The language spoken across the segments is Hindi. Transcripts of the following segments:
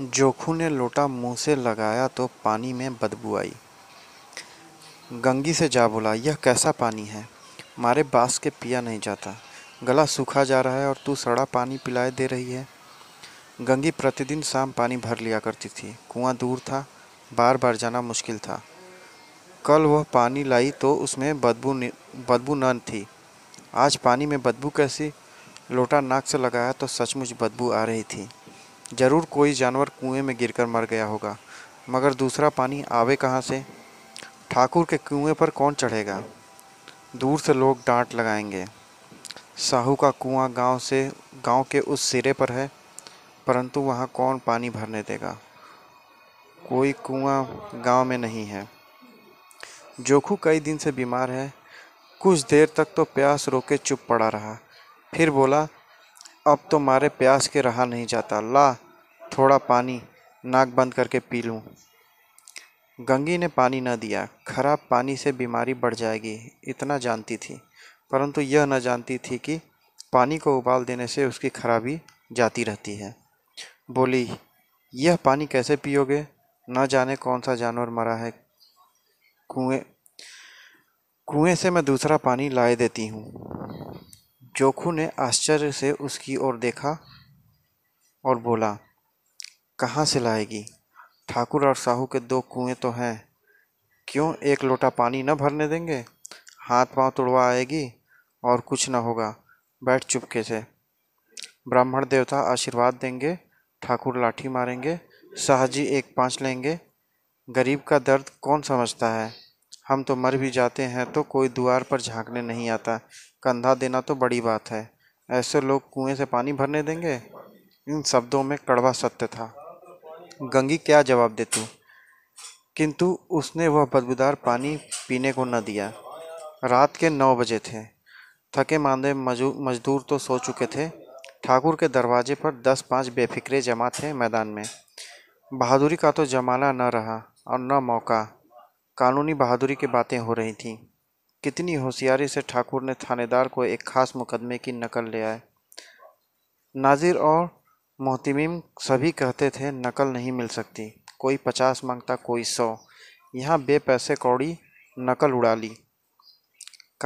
जोखू ने लोटा मुंह से लगाया तो पानी में बदबू आई गंगी से जा बोला यह कैसा पानी है मारे बास के पिया नहीं जाता गला सूखा जा रहा है और तू सड़ा पानी पिलाए दे रही है गंगी प्रतिदिन शाम पानी भर लिया करती थी कुआं दूर था बार बार जाना मुश्किल था कल वह पानी लाई तो उसमें बदबू बदबू न थी आज पानी में बदबू कैसी लोटा नाक से लगाया तो सचमुच बदबू आ रही थी ज़रूर कोई जानवर कुएं में गिरकर मर गया होगा मगर दूसरा पानी आवे कहाँ से ठाकुर के कुएं पर कौन चढ़ेगा दूर से लोग डांट लगाएंगे साहू का कुआं गांव से गांव के उस सिरे पर है परंतु वहां कौन पानी भरने देगा कोई कुआं गांव में नहीं है जोखू कई दिन से बीमार है कुछ देर तक तो प्यास रोके चुप पड़ा रहा फिर बोला अब तो मारे प्यास के रहा नहीं जाता ला थोड़ा पानी नाक बंद करके पी लूँ गंगी ने पानी न दिया खराब पानी से बीमारी बढ़ जाएगी इतना जानती थी परंतु यह न जानती थी कि पानी को उबाल देने से उसकी खराबी जाती रहती है बोली यह पानी कैसे पियोगे न जाने कौन सा जानवर मरा है कुएं कुएं से मैं दूसरा पानी लाए देती हूँ जोखू ने आश्चर्य से उसकी ओर देखा और बोला कहाँ से लाएगी ठाकुर और साहू के दो कुएं तो हैं क्यों एक लोटा पानी न भरने देंगे हाथ पांव तुड़वा आएगी और कुछ न होगा बैठ चुपके से ब्राह्मण देवता आशीर्वाद देंगे ठाकुर लाठी मारेंगे शाहजी एक पाँच लेंगे गरीब का दर्द कौन समझता है हम तो मर भी जाते हैं तो कोई द्वार पर झांकने नहीं आता कंधा देना तो बड़ी बात है ऐसे लोग कुएं से पानी भरने देंगे इन शब्दों में कड़वा सत्य था गंगी क्या जवाब दे तू किंतु उसने वह बदबूदार पानी पीने को न दिया रात के नौ बजे थे थके मांदे मजदूर तो सो चुके थे ठाकुर के दरवाजे पर दस पाँच बेफिक्रे जमा थे मैदान में बहादुरी का तो जमाना न रहा और न मौका कानूनी बहादुरी की बातें हो रही थीं कितनी होशियारी से ठाकुर ने थानेदार को एक खास मुकदमे की नकल ले आए नाजिर और मोहतिमिम सभी कहते थे नकल नहीं मिल सकती कोई पचास मांगता कोई सौ यहाँ बेपैसे कौड़ी नकल उड़ा ली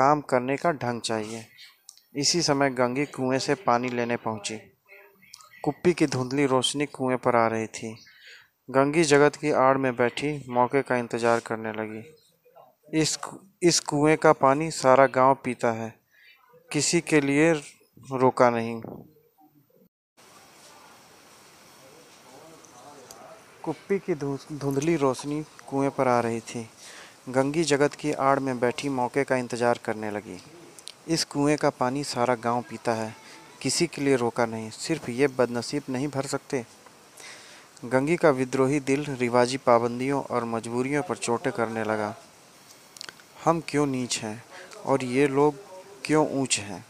काम करने का ढंग चाहिए इसी समय गंगी कुएं से पानी लेने पहुंची कुप्पी की धुंधली रोशनी कुएं पर आ रही थी गंगी जगत की आड़ में बैठी मौके का इंतजार करने लगी इस इस कुएं का पानी सारा गांव पीता है किसी के लिए रोका नहीं कुप्पी की धुंधली रोशनी कुएं पर आ रही थी गंगी जगत की आड़ में बैठी मौके का इंतजार करने लगी इस कुएं का पानी सारा गांव पीता है किसी के लिए रोका नहीं सिर्फ ये बदनसीब नहीं भर सकते गंगी का विद्रोही दिल रिवाजी पाबंदियों और मजबूरियों पर चोटें करने लगा हम क्यों नीच हैं और ये लोग क्यों ऊंच हैं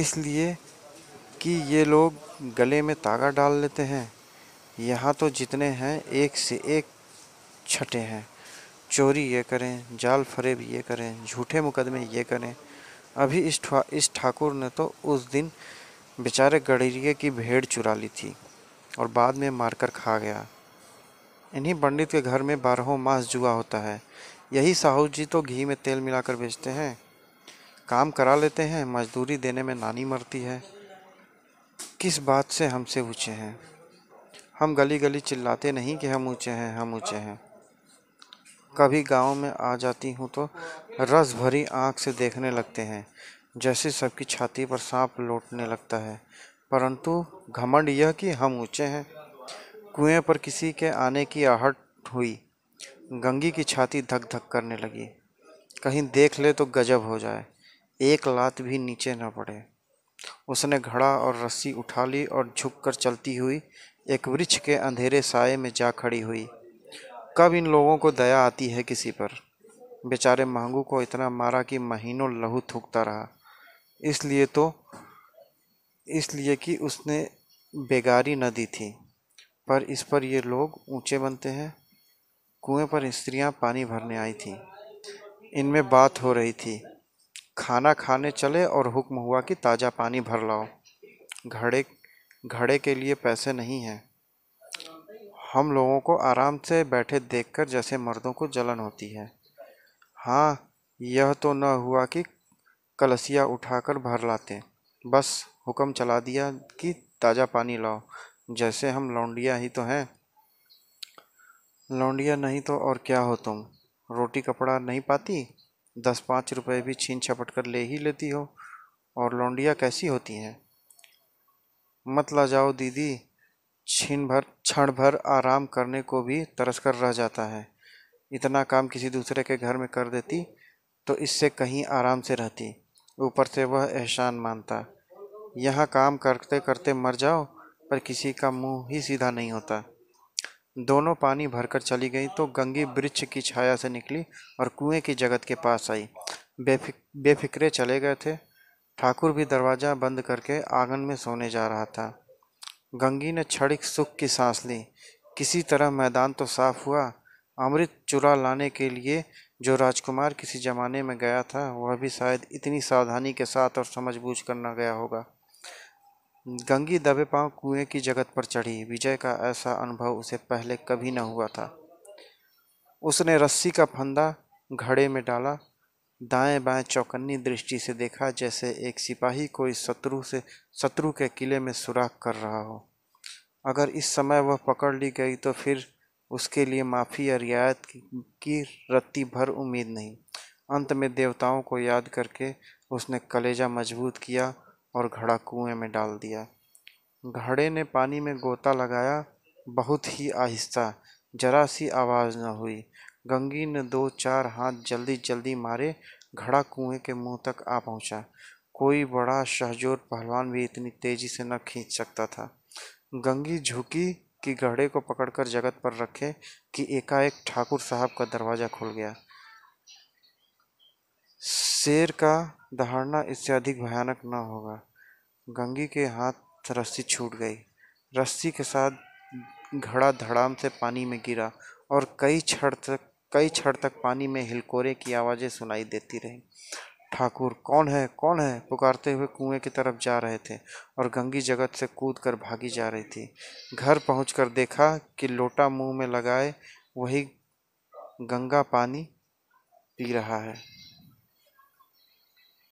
इसलिए कि ये लोग गले में तागा डाल लेते हैं यहाँ तो जितने हैं एक से एक छठे हैं चोरी ये करें जाल फरेब ये करें झूठे मुकदमे ये करें अभी इस इस ठाकुर ने तो उस दिन बेचारे गड़ेरिए की भेड़ चुरा ली थी और बाद में मारकर खा गया इन्हीं पंडित के घर में बारहों मास जुआ होता है यही साहू जी तो घी में तेल मिलाकर बेचते हैं काम करा लेते हैं मजदूरी देने में नानी मरती है किस बात से हमसे ऊँचे हैं हम गली गली चिल्लाते नहीं कि हम ऊँचे हैं हम ऊँचे हैं कभी गांव में आ जाती हूँ तो रस भरी आँख से देखने लगते हैं जैसे सबकी छाती पर सांप लौटने लगता है परंतु घमंड यह कि हम ऊंचे हैं कुएं पर किसी के आने की आहट हुई गंगी की छाती धक धक करने लगी कहीं देख ले तो गजब हो जाए एक लात भी नीचे न पड़े उसने घड़ा और रस्सी उठा ली और झुककर चलती हुई एक वृक्ष के अंधेरे साय में जा खड़ी हुई कब इन लोगों को दया आती है किसी पर बेचारे महंगू को इतना मारा कि महीनों लहू थूकता रहा इसलिए तो इसलिए कि उसने बेगारी न दी थी पर इस पर ये लोग ऊंचे बनते हैं कुएं पर स्त्रियां पानी भरने आई थीं इनमें बात हो रही थी खाना खाने चले और हुक्म हुआ कि ताज़ा पानी भर लाओ घड़े घड़े के लिए पैसे नहीं हैं हम लोगों को आराम से बैठे देखकर जैसे मर्दों को जलन होती है हाँ यह तो न हुआ कि कलसिया उठाकर भर लाते बस हुक्म चला दिया कि ताज़ा पानी लाओ जैसे हम लौंडिया ही तो हैं लौंडिया नहीं तो और क्या हो तुम रोटी कपड़ा नहीं पाती दस पाँच रुपए भी छीन छपट कर ले ही लेती हो और लौंडिया कैसी होती हैं मत ला जाओ दीदी छीन भर क्षण भर आराम करने को भी तरस कर रह जाता है इतना काम किसी दूसरे के घर में कर देती तो इससे कहीं आराम से रहती ऊपर से वह एहसान मानता यहाँ काम करते करते मर जाओ पर किसी का मुंह ही सीधा नहीं होता दोनों पानी भरकर चली गई तो गंगी वृक्ष की छाया से निकली और कुएं की जगत के पास आई बेफिक बेफिक्रे चले गए थे ठाकुर भी दरवाज़ा बंद करके आंगन में सोने जा रहा था गंगी ने क्षणिक सुख की सांस ली किसी तरह मैदान तो साफ हुआ अमृत चुरा लाने के लिए जो राजकुमार किसी ज़माने में गया था वह भी शायद इतनी सावधानी के साथ और समझबूझ कर न गया होगा गंगी दबे पांव कुएं की जगत पर चढ़ी विजय का ऐसा अनुभव उसे पहले कभी न हुआ था उसने रस्सी का फंदा घड़े में डाला दाएं बाएं चौकन्नी दृष्टि से देखा जैसे एक सिपाही कोई शत्रु से शत्रु के किले में सुराख कर रहा हो अगर इस समय वह पकड़ ली गई तो फिर उसके लिए माफ़ी या रियायत की रत्ती भर उम्मीद नहीं अंत में देवताओं को याद करके उसने कलेजा मजबूत किया और घड़ा कुएं में डाल दिया घड़े ने पानी में गोता लगाया बहुत ही आहिस्ता जरा सी आवाज़ न हुई गंगी ने दो चार हाथ जल्दी जल्दी मारे घड़ा कुएं के मुंह तक आ पहुंचा कोई बड़ा शहजोर पहलवान भी इतनी तेज़ी से न खींच सकता था गंगी झुकी कि घड़े को पकड़कर जगत पर रखे कि एकाएक ठाकुर साहब का दरवाज़ा खुल गया शेर का दहाड़ना इससे अधिक भयानक न होगा गंगी के हाथ रस्सी छूट गई रस्सी के साथ घड़ा धड़ाम से पानी में गिरा और कई क्षण तक कई क्षण तक पानी में हिलकोरे की आवाज़ें सुनाई देती रहीं ठाकुर कौन है कौन है पुकारते हुए कुएं की तरफ जा रहे थे और गंगी जगत से कूद कर भागी जा रही थी घर पहुँच देखा कि लोटा मुंह में लगाए वही गंगा पानी पी रहा है